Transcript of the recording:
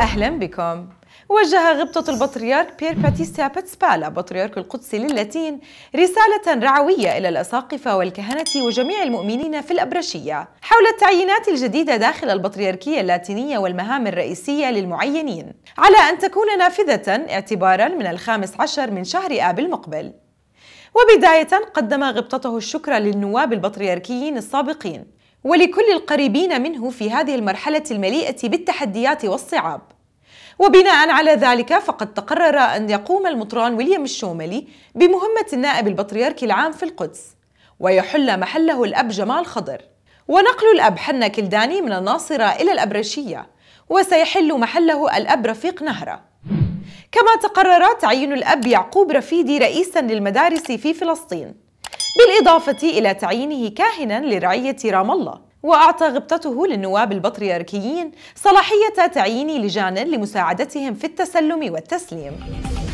أهلا بكم وجه غبطة البطريرك بير باتيستا باتسبالا بطريرك القدس للاتين رسالة رعوية إلى الأساقفة والكهنة وجميع المؤمنين في الأبرشية حول التعيينات الجديدة داخل البطريركية اللاتينية والمهام الرئيسية للمعينين على أن تكون نافذة اعتبارا من الخامس عشر من شهر آب المقبل وبداية قدم غبطته الشكر للنواب البطريركيين السابقين ولكل القريبين منه في هذه المرحلة المليئة بالتحديات والصعاب وبناء على ذلك فقد تقرر أن يقوم المطران ويليام الشوملي بمهمة النائب البطريركي العام في القدس ويحل محله الأب جمال خضر ونقل الأب حنا كلداني من الناصرة إلى الأبرشية وسيحل محله الأب رفيق نهرة كما تقرر تعيين الأب يعقوب رفيدي رئيسا للمدارس في فلسطين بالإضافة إلى تعيينه كاهنا لرعية رام الله وأعطى غبطته للنواب البطريركيين صلاحية تعيين لجان لمساعدتهم في التسلم والتسليم